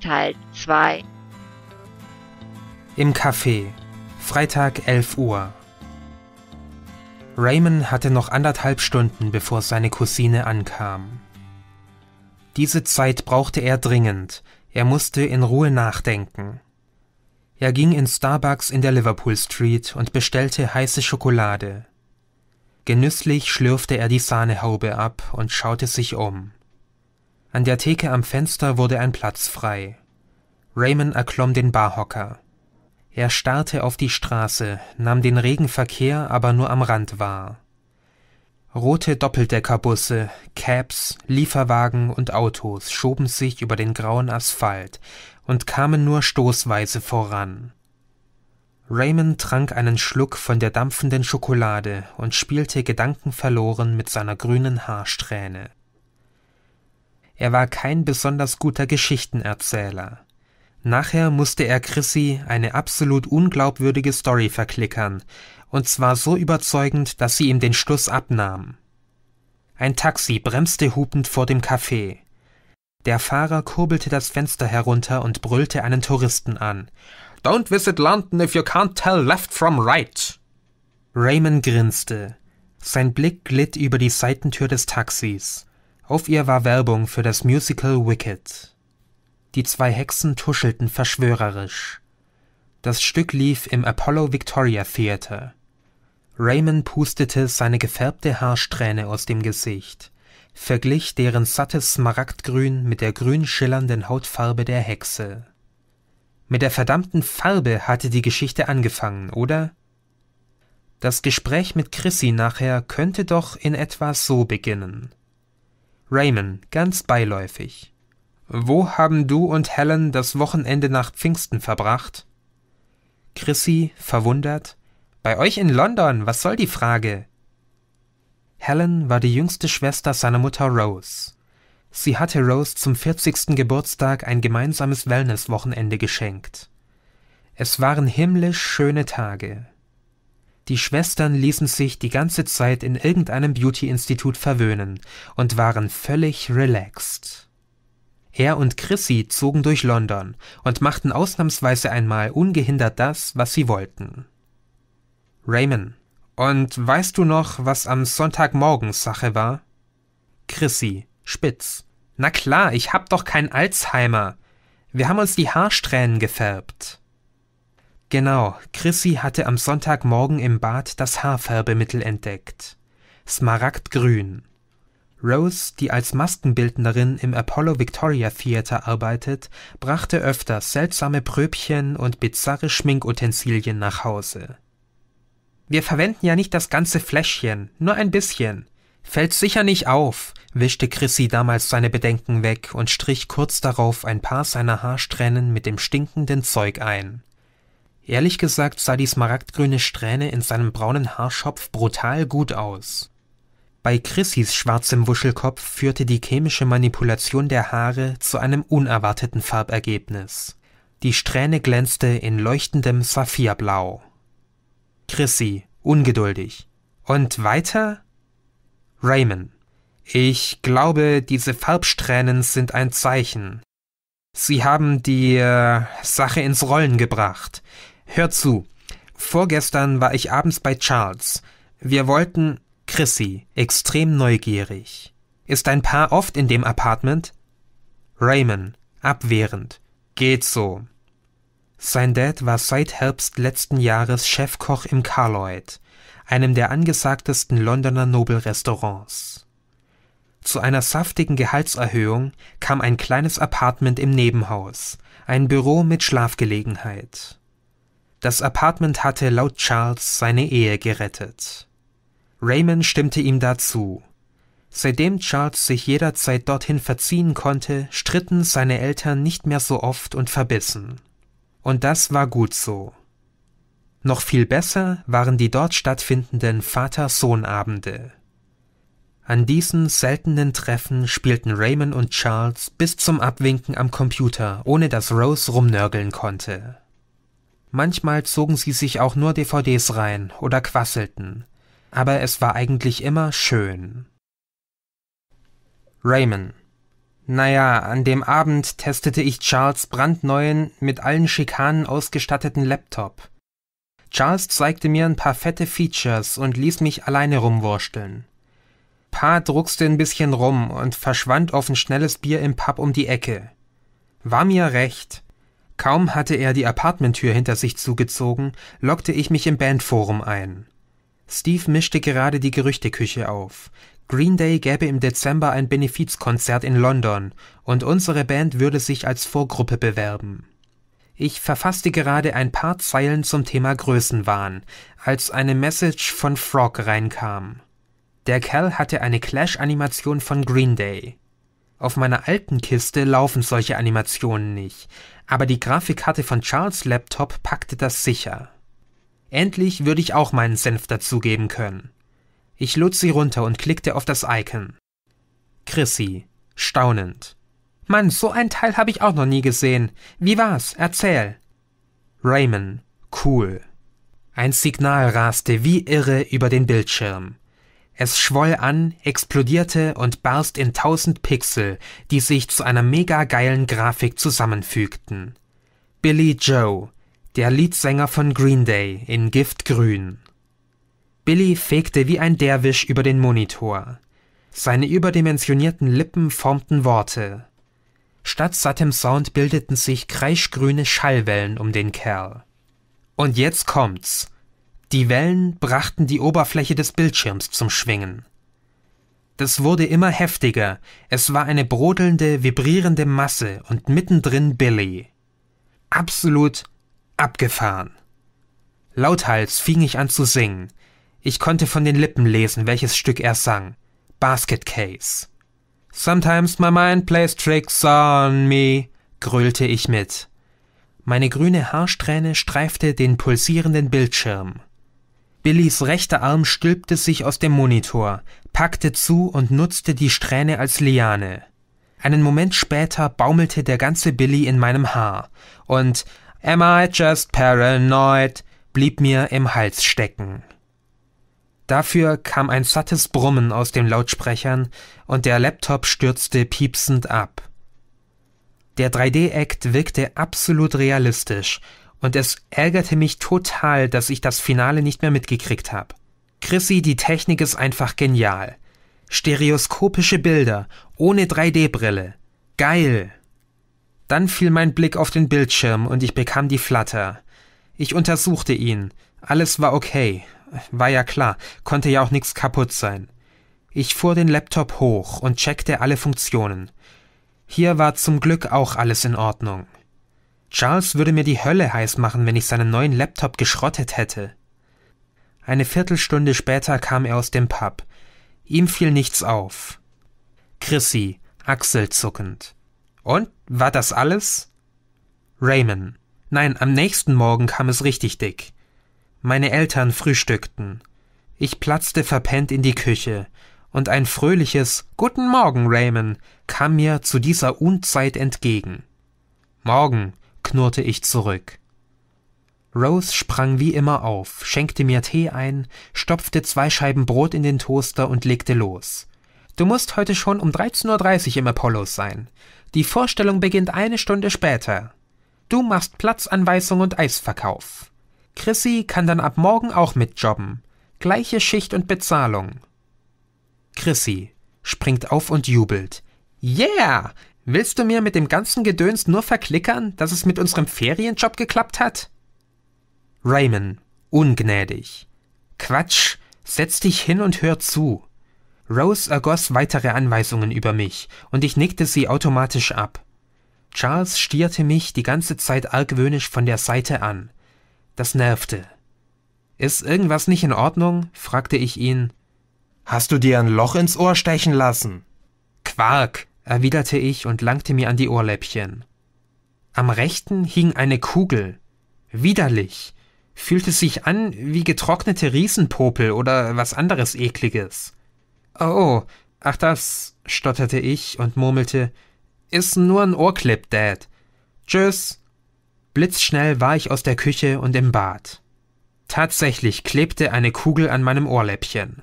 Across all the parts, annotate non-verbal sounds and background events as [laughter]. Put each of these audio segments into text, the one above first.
Teil 2. Im Café, Freitag 11 Uhr. Raymond hatte noch anderthalb Stunden, bevor seine Cousine ankam. Diese Zeit brauchte er dringend, er musste in Ruhe nachdenken. Er ging in Starbucks in der Liverpool Street und bestellte heiße Schokolade. Genüsslich schlürfte er die Sahnehaube ab und schaute sich um. An der Theke am Fenster wurde ein Platz frei. Raymond erklomm den Barhocker. Er starrte auf die Straße, nahm den Regenverkehr aber nur am Rand wahr. Rote Doppeldeckerbusse, Cabs, Lieferwagen und Autos schoben sich über den grauen Asphalt und kamen nur stoßweise voran. Raymond trank einen Schluck von der dampfenden Schokolade und spielte gedankenverloren mit seiner grünen Haarsträhne. Er war kein besonders guter Geschichtenerzähler. Nachher musste er Chrissy eine absolut unglaubwürdige Story verklickern, und zwar so überzeugend, dass sie ihm den Schluss abnahm. Ein Taxi bremste hupend vor dem Café. Der Fahrer kurbelte das Fenster herunter und brüllte einen Touristen an. Don't visit London if you can't tell left from right. Raymond grinste. Sein Blick glitt über die Seitentür des Taxis. Auf ihr war Werbung für das Musical Wicked. Die zwei Hexen tuschelten verschwörerisch. Das Stück lief im Apollo Victoria Theater. Raymond pustete seine gefärbte Haarsträhne aus dem Gesicht, verglich deren sattes Smaragdgrün mit der grün schillernden Hautfarbe der Hexe. Mit der verdammten Farbe hatte die Geschichte angefangen, oder? Das Gespräch mit Chrissy nachher könnte doch in etwa so beginnen. Raymond, ganz beiläufig. Wo haben du und Helen das Wochenende nach Pfingsten verbracht? Chrissy, verwundert. Bei euch in London, was soll die Frage? Helen war die jüngste Schwester seiner Mutter Rose. Sie hatte Rose zum 40. Geburtstag ein gemeinsames Wellnesswochenende geschenkt. Es waren himmlisch schöne Tage. Die Schwestern ließen sich die ganze Zeit in irgendeinem Beauty-Institut verwöhnen und waren völlig relaxed. Er und Chrissy zogen durch London und machten ausnahmsweise einmal ungehindert das, was sie wollten. Raymond, und weißt du noch, was am Sonntagmorgen Sache war? Chrissy, spitz. Na klar, ich hab doch kein Alzheimer. Wir haben uns die Haarsträhnen gefärbt. Genau, Chrissy hatte am Sonntagmorgen im Bad das Haarfärbemittel entdeckt. Smaragdgrün. Rose, die als Maskenbildnerin im Apollo Victoria Theater arbeitet, brachte öfters seltsame Pröbchen und bizarre Schminkutensilien nach Hause. Wir verwenden ja nicht das ganze Fläschchen, nur ein bisschen. Fällt sicher nicht auf, wischte Chrissy damals seine Bedenken weg und strich kurz darauf ein paar seiner Haarsträhnen mit dem stinkenden Zeug ein. Ehrlich gesagt sah die smaragdgrüne Strähne in seinem braunen Haarschopf brutal gut aus. Bei Chrissys schwarzem Wuschelkopf führte die chemische Manipulation der Haare zu einem unerwarteten Farbergebnis. Die Strähne glänzte in leuchtendem Saphirblau. Chrissy, ungeduldig. Und weiter? Raymond. Ich glaube, diese Farbsträhnen sind ein Zeichen. Sie haben die äh, Sache ins Rollen gebracht. Hör zu. Vorgestern war ich abends bei Charles. Wir wollten Chrissy, extrem neugierig. Ist dein Paar oft in dem Apartment? Raymond, abwehrend. Geht so. Sein Dad war seit Herbst letzten Jahres Chefkoch im Carloyd, einem der angesagtesten Londoner Nobelrestaurants. Zu einer saftigen Gehaltserhöhung kam ein kleines Apartment im Nebenhaus, ein Büro mit Schlafgelegenheit. Das Apartment hatte laut Charles seine Ehe gerettet. Raymond stimmte ihm dazu. Seitdem Charles sich jederzeit dorthin verziehen konnte, stritten seine Eltern nicht mehr so oft und verbissen. Und das war gut so. Noch viel besser waren die dort stattfindenden Vater-Sohn-Abende. An diesen seltenen Treffen spielten Raymond und Charles bis zum Abwinken am Computer, ohne dass Rose rumnörgeln konnte. Manchmal zogen sie sich auch nur DVDs rein oder quasselten, aber es war eigentlich immer schön. Raymond naja, an dem Abend testete ich Charles brandneuen, mit allen Schikanen ausgestatteten Laptop. Charles zeigte mir ein paar fette Features und ließ mich alleine rumwursteln. Pa druckste ein bisschen rum und verschwand auf ein schnelles Bier im Pub um die Ecke. War mir recht. Kaum hatte er die Apartmenttür hinter sich zugezogen, lockte ich mich im Bandforum ein. Steve mischte gerade die Gerüchteküche auf. Green Day gäbe im Dezember ein Benefizkonzert in London und unsere Band würde sich als Vorgruppe bewerben. Ich verfasste gerade ein paar Zeilen zum Thema Größenwahn, als eine Message von Frog reinkam. Der Kerl hatte eine Clash-Animation von Green Day. Auf meiner alten Kiste laufen solche Animationen nicht, aber die Grafikkarte von Charles Laptop packte das sicher. Endlich würde ich auch meinen Senf dazugeben können. Ich lud sie runter und klickte auf das Icon. Chrissy, staunend. Mann, so ein Teil habe ich auch noch nie gesehen. Wie war's? Erzähl. Raymond, cool. Ein Signal raste wie irre über den Bildschirm. Es schwoll an, explodierte und barst in tausend Pixel, die sich zu einer mega geilen Grafik zusammenfügten. Billy Joe, der Leadsänger von Green Day in Giftgrün. Billy fegte wie ein Derwisch über den Monitor. Seine überdimensionierten Lippen formten Worte. Statt sattem Sound bildeten sich kreischgrüne Schallwellen um den Kerl. Und jetzt kommt's. Die Wellen brachten die Oberfläche des Bildschirms zum Schwingen. Das wurde immer heftiger, es war eine brodelnde, vibrierende Masse und mittendrin Billy. Absolut abgefahren. Lauthals fing ich an zu singen. Ich konnte von den Lippen lesen, welches Stück er sang. Basket Case. Sometimes my mind plays tricks on me, grölte ich mit. Meine grüne Haarsträhne streifte den pulsierenden Bildschirm. Billys rechter Arm stülpte sich aus dem Monitor, packte zu und nutzte die Strähne als Liane. Einen Moment später baumelte der ganze Billy in meinem Haar und Am I just paranoid blieb mir im Hals stecken. Dafür kam ein sattes Brummen aus den Lautsprechern und der Laptop stürzte piepsend ab. Der 3D-Act wirkte absolut realistisch und es ärgerte mich total, dass ich das Finale nicht mehr mitgekriegt habe. Chrissy, die Technik ist einfach genial. Stereoskopische Bilder, ohne 3D-Brille. Geil! Dann fiel mein Blick auf den Bildschirm und ich bekam die Flatter. Ich untersuchte ihn. Alles war okay. War ja klar, konnte ja auch nichts kaputt sein. Ich fuhr den Laptop hoch und checkte alle Funktionen. Hier war zum Glück auch alles in Ordnung. Charles würde mir die Hölle heiß machen, wenn ich seinen neuen Laptop geschrottet hätte. Eine Viertelstunde später kam er aus dem Pub. Ihm fiel nichts auf. Chrissy, achselzuckend. Und? War das alles? Raymond. Nein, am nächsten Morgen kam es richtig dick. Meine Eltern frühstückten. Ich platzte verpennt in die Küche, und ein fröhliches Guten Morgen, Raymond, kam mir zu dieser Unzeit entgegen. Morgen, knurrte ich zurück. Rose sprang wie immer auf, schenkte mir Tee ein, stopfte zwei Scheiben Brot in den Toaster und legte los. Du musst heute schon um 13.30 Uhr im Apollos sein. Die Vorstellung beginnt eine Stunde später. Du machst Platzanweisung und Eisverkauf. Chrissy kann dann ab morgen auch mitjobben. Gleiche Schicht und Bezahlung. Chrissy springt auf und jubelt. Yeah! Willst du mir mit dem ganzen Gedöns nur verklickern, dass es mit unserem Ferienjob geklappt hat? Raymond, ungnädig. Quatsch, setz dich hin und hör zu. Rose ergoss weitere Anweisungen über mich, und ich nickte sie automatisch ab. Charles stierte mich die ganze Zeit argwöhnisch von der Seite an. Das nervte. Ist irgendwas nicht in Ordnung? fragte ich ihn. Hast du dir ein Loch ins Ohr stechen lassen? Quark, erwiderte ich und langte mir an die Ohrläppchen. Am rechten hing eine Kugel. Widerlich. Fühlte sich an wie getrocknete Riesenpopel oder was anderes ekliges. Oh, ach das, stotterte ich und murmelte, ist nur ein Ohrclip, Dad. Tschüss. Blitzschnell war ich aus der Küche und im Bad. Tatsächlich klebte eine Kugel an meinem Ohrläppchen.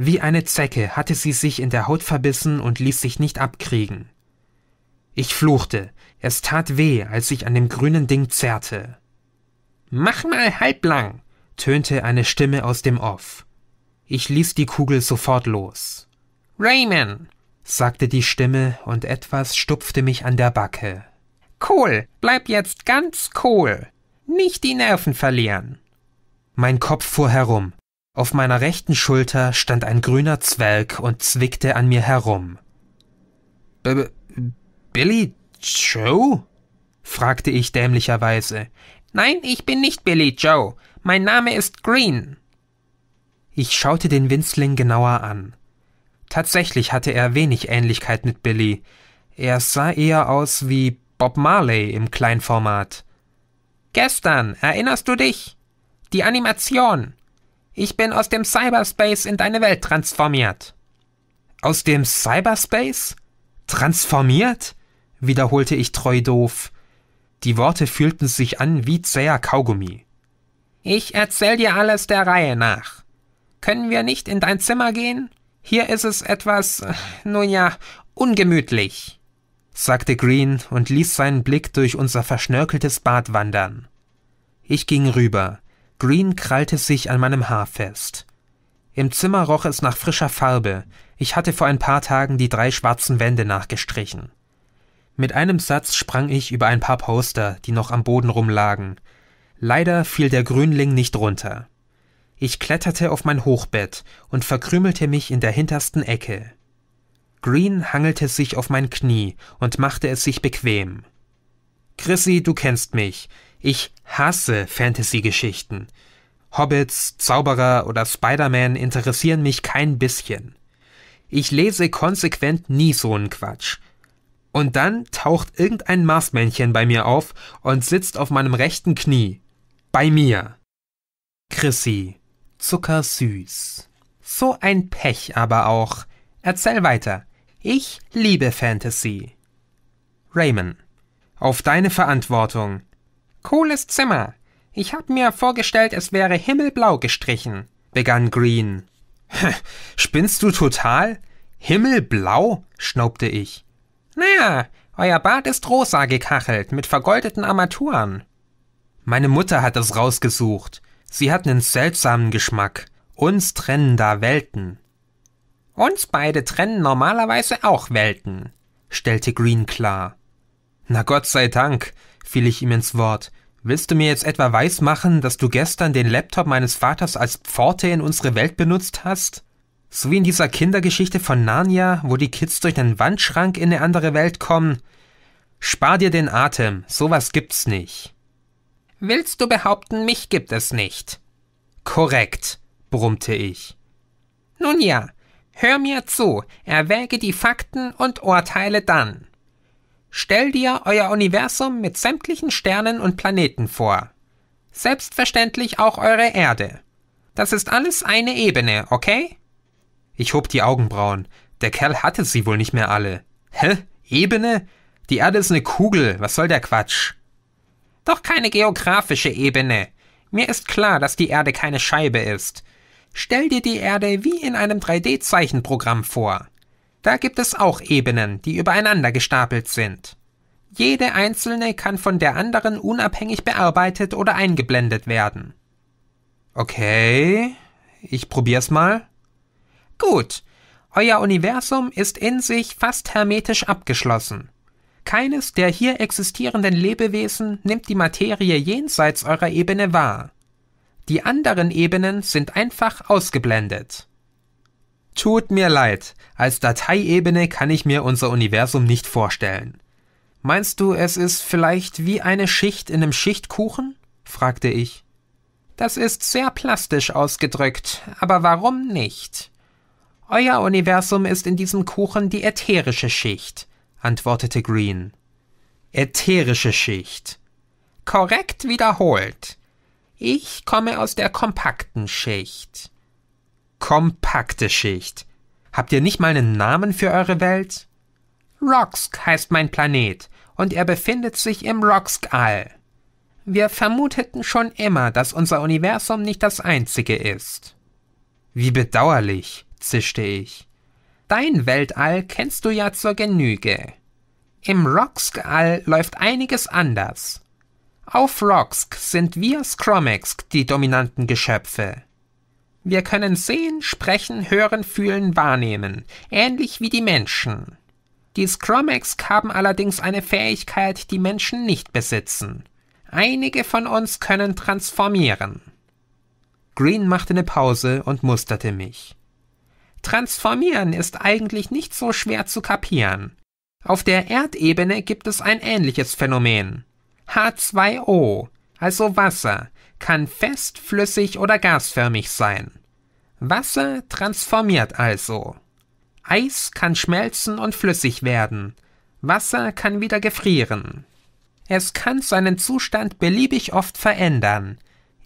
Wie eine Zecke hatte sie sich in der Haut verbissen und ließ sich nicht abkriegen. Ich fluchte. Es tat weh, als ich an dem grünen Ding zerrte. Mach mal halblang, tönte eine Stimme aus dem Off. Ich ließ die Kugel sofort los. Raymond, sagte die Stimme, und etwas stupfte mich an der Backe. Cool, bleib jetzt ganz cool. Nicht die Nerven verlieren. Mein Kopf fuhr herum. Auf meiner rechten Schulter stand ein grüner Zwerg und zwickte an mir herum. B äh, äh, Billy Joe? fragte ich dämlicherweise. Nein, ich bin nicht Billy Joe. Mein Name ist Green. Ich schaute den Winzling genauer an. Tatsächlich hatte er wenig Ähnlichkeit mit Billy. Er sah eher aus wie Bob Marley im Kleinformat. Gestern, erinnerst du dich? Die Animation. Ich bin aus dem Cyberspace in deine Welt transformiert. Aus dem Cyberspace? Transformiert? wiederholte ich treu doof. Die Worte fühlten sich an wie zäher Kaugummi. Ich erzähl dir alles der Reihe nach. Können wir nicht in dein Zimmer gehen? Hier ist es etwas, äh, nun ja, ungemütlich, sagte Green und ließ seinen Blick durch unser verschnörkeltes Bad wandern. Ich ging rüber. Green krallte sich an meinem Haar fest. Im Zimmer roch es nach frischer Farbe. Ich hatte vor ein paar Tagen die drei schwarzen Wände nachgestrichen. Mit einem Satz sprang ich über ein paar Poster, die noch am Boden rumlagen. Leider fiel der Grünling nicht runter. Ich kletterte auf mein Hochbett und verkrümelte mich in der hintersten Ecke. Green hangelte sich auf mein Knie und machte es sich bequem. Chrissy, du kennst mich. Ich hasse Fantasy-Geschichten. Hobbits, Zauberer oder Spider-Man interessieren mich kein bisschen. Ich lese konsequent nie so einen Quatsch. Und dann taucht irgendein Marsmännchen bei mir auf und sitzt auf meinem rechten Knie. Bei mir. Chrissy. Zuckersüß. So ein Pech aber auch. Erzähl weiter. Ich liebe Fantasy. Raymond. Auf deine Verantwortung. Cooles Zimmer. Ich hab mir vorgestellt, es wäre himmelblau gestrichen, begann Green. [laughs] Spinnst du total? Himmelblau? schnaubte ich. Naja, euer Bad ist rosa gekachelt mit vergoldeten Armaturen. Meine Mutter hat es rausgesucht. Sie hat einen seltsamen Geschmack. Uns trennen da Welten. Uns beide trennen normalerweise auch Welten, stellte Green klar. Na Gott sei Dank, fiel ich ihm ins Wort. Willst du mir jetzt etwa weismachen, dass du gestern den Laptop meines Vaters als Pforte in unsere Welt benutzt hast? So wie in dieser Kindergeschichte von Narnia, wo die Kids durch einen Wandschrank in eine andere Welt kommen. Spar dir den Atem, sowas gibt's nicht. Willst du behaupten, mich gibt es nicht? Korrekt, brummte ich. Nun ja, hör mir zu, erwäge die Fakten und urteile dann. Stell dir euer Universum mit sämtlichen Sternen und Planeten vor. Selbstverständlich auch eure Erde. Das ist alles eine Ebene, okay? Ich hob die Augenbrauen. Der Kerl hatte sie wohl nicht mehr alle. Hä? Ebene? Die Erde ist eine Kugel. Was soll der Quatsch? Doch keine geografische Ebene. Mir ist klar, dass die Erde keine Scheibe ist. Stell dir die Erde wie in einem 3D-Zeichenprogramm vor. Da gibt es auch Ebenen, die übereinander gestapelt sind. Jede einzelne kann von der anderen unabhängig bearbeitet oder eingeblendet werden. Okay, ich probier's mal. Gut, euer Universum ist in sich fast hermetisch abgeschlossen. Keines der hier existierenden Lebewesen nimmt die Materie jenseits eurer Ebene wahr. Die anderen Ebenen sind einfach ausgeblendet. Tut mir leid, als Dateiebene kann ich mir unser Universum nicht vorstellen. Meinst du, es ist vielleicht wie eine Schicht in einem Schichtkuchen? fragte ich. Das ist sehr plastisch ausgedrückt, aber warum nicht? Euer Universum ist in diesem Kuchen die ätherische Schicht, antwortete Green. Ätherische Schicht. Korrekt wiederholt. Ich komme aus der kompakten Schicht. Kompakte Schicht. Habt ihr nicht mal einen Namen für eure Welt? Roxk heißt mein Planet und er befindet sich im Roxk-All. Wir vermuteten schon immer, dass unser Universum nicht das einzige ist. Wie bedauerlich, zischte ich. Dein Weltall kennst du ja zur Genüge. Im Roxk-All läuft einiges anders. Auf Roxk sind wir Skromexk die dominanten Geschöpfe. Wir können sehen, sprechen, hören, fühlen, wahrnehmen, ähnlich wie die Menschen. Die Scromex haben allerdings eine Fähigkeit, die Menschen nicht besitzen. Einige von uns können transformieren. Green machte eine Pause und musterte mich. Transformieren ist eigentlich nicht so schwer zu kapieren. Auf der Erdebene gibt es ein ähnliches Phänomen. H2O, also Wasser, kann fest, flüssig oder gasförmig sein. Wasser transformiert also. Eis kann schmelzen und flüssig werden. Wasser kann wieder gefrieren. Es kann seinen Zustand beliebig oft verändern.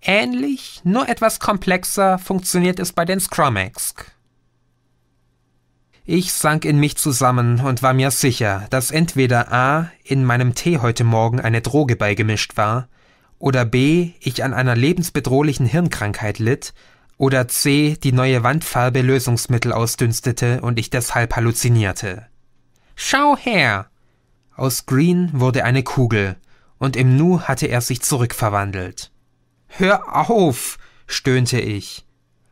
Ähnlich, nur etwas komplexer funktioniert es bei den Scromesk. Ich sank in mich zusammen und war mir sicher, dass entweder A. in meinem Tee heute Morgen eine Droge beigemischt war, oder B. ich an einer lebensbedrohlichen Hirnkrankheit litt oder C. Die neue Wandfarbe Lösungsmittel ausdünstete und ich deshalb halluzinierte. Schau her! Aus Green wurde eine Kugel, und im Nu hatte er sich zurückverwandelt. Hör auf! stöhnte ich.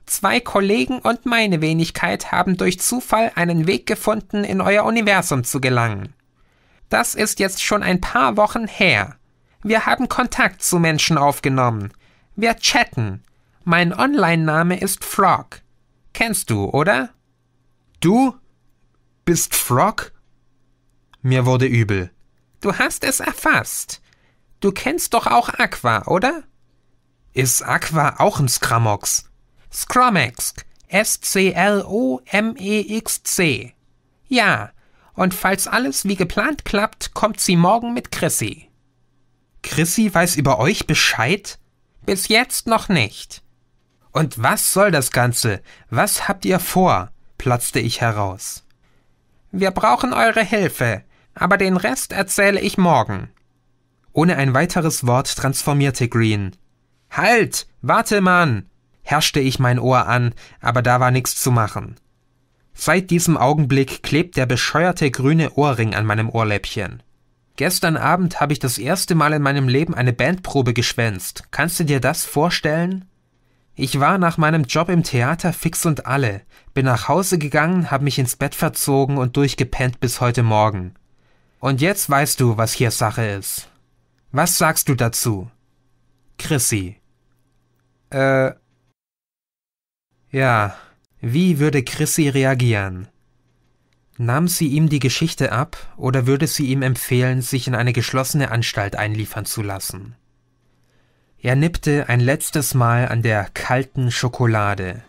Zwei Kollegen und meine Wenigkeit haben durch Zufall einen Weg gefunden, in euer Universum zu gelangen. Das ist jetzt schon ein paar Wochen her. Wir haben Kontakt zu Menschen aufgenommen. Wir chatten. Mein Online-Name ist Frog. Kennst du, oder? Du bist Frog? Mir wurde übel. Du hast es erfasst. Du kennst doch auch Aqua, oder? Ist Aqua auch ein Scramox? Scromex. S-C-L-O-M-E-X-C. E ja, und falls alles wie geplant klappt, kommt sie morgen mit Chrissy. Chrissy weiß über euch Bescheid? Bis jetzt noch nicht. Und was soll das Ganze? Was habt ihr vor? platzte ich heraus. Wir brauchen eure Hilfe, aber den Rest erzähle ich morgen. Ohne ein weiteres Wort transformierte Green. Halt! Warte, Mann! herrschte ich mein Ohr an, aber da war nichts zu machen. Seit diesem Augenblick klebt der bescheuerte grüne Ohrring an meinem Ohrläppchen. Gestern Abend habe ich das erste Mal in meinem Leben eine Bandprobe geschwänzt. Kannst du dir das vorstellen? Ich war nach meinem Job im Theater fix und alle, bin nach Hause gegangen, hab mich ins Bett verzogen und durchgepennt bis heute Morgen. Und jetzt weißt du, was hier Sache ist. Was sagst du dazu? Chrissy. Äh. Ja, wie würde Chrissy reagieren? Nahm sie ihm die Geschichte ab oder würde sie ihm empfehlen, sich in eine geschlossene Anstalt einliefern zu lassen? Er nippte ein letztes Mal an der kalten Schokolade,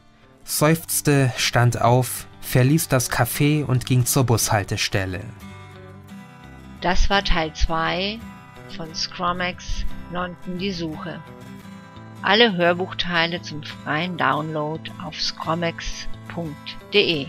seufzte, stand auf, verließ das Café und ging zur Bushaltestelle. Das war Teil 2 von Scromax London die Suche. Alle Hörbuchteile zum freien Download auf scromax.de.